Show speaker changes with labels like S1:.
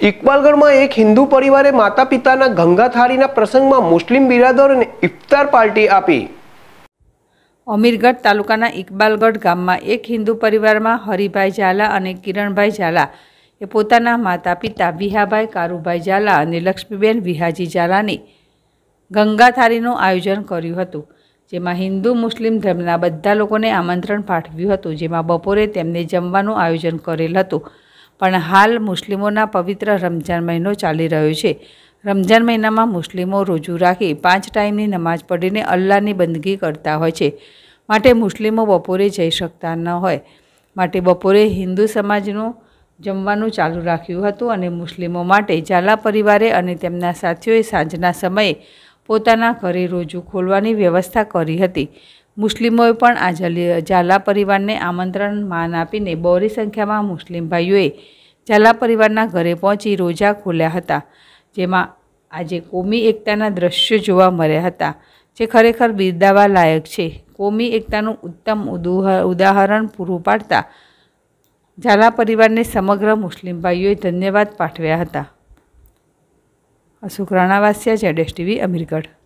S1: ઇકબાલગઢમાં એક હિન્દુ પરિવારે માતા પિતાના ગંગાથારીના પ્રસંગમાં મુસ્લિમ બિરાદરોને ઇફતાર પાર્ટી આપી
S2: અમીરગઢ તાલુકાના ઇકબાલગઢ ગામમાં એક હિન્દુ પરિવારમાં હરિભાઈ ઝાલા અને કિરણભાઈ ઝાલા એ પોતાના માતા પિતા વિહાભાઈ કારુભાઈ ઝાલા અને લક્ષ્મીબેન વિહાજી ઝાલાની ગંગાથારીનું આયોજન કર્યું હતું જેમાં હિન્દુ મુસ્લિમ ધર્મના બધા લોકોને આમંત્રણ પાઠવ્યું હતું જેમાં બપોરે તેમને જમવાનું આયોજન કરેલ હતું પણ હાલ મુસ્લિમોના પવિત્ર રમઝાન મહિનો ચાલી રહ્યો છે રમઝાન મહિનામાં મુસ્લિમો રોજુ રાખી પાંચ ટાઈમની નમાઝ પઢીને અલ્લાહની બંદગી કરતા હોય છે માટે મુસ્લિમો બપોરે જઈ શકતા ન હોય માટે બપોરે હિન્દુ સમાજનું જમવાનું ચાલુ રાખ્યું હતું અને મુસ્લિમો માટે ઝાલા પરિવારે અને તેમના સાથીઓએ સાંજના સમયે પોતાના ઘરે રોજુ ખોલવાની વ્યવસ્થા કરી હતી મુસ્લિમોએ પણ આ ઝાલા પરિવારને આમંત્રણ માન આપીને બહોળી સંખ્યામાં મુસ્લિમ ભાઈઓએ ઝાલા પરિવારના ઘરે પહોંચી રોજા ખોલ્યા હતા જેમાં આજે કોમી એકતાના દ્રશ્યો જોવા મળ્યા હતા જે ખરેખર બિરદાવા લાયક છે કોમી એકતાનું ઉત્તમ ઉદાહરણ પૂરું પાડતા ઝાલા પરિવારને સમગ્ર મુસ્લિમ ભાઈઓએ ધન્યવાદ પાઠવ્યા હતા અશોક રાણાવાસિયા જેડેશ ટીવી અમીરગઢ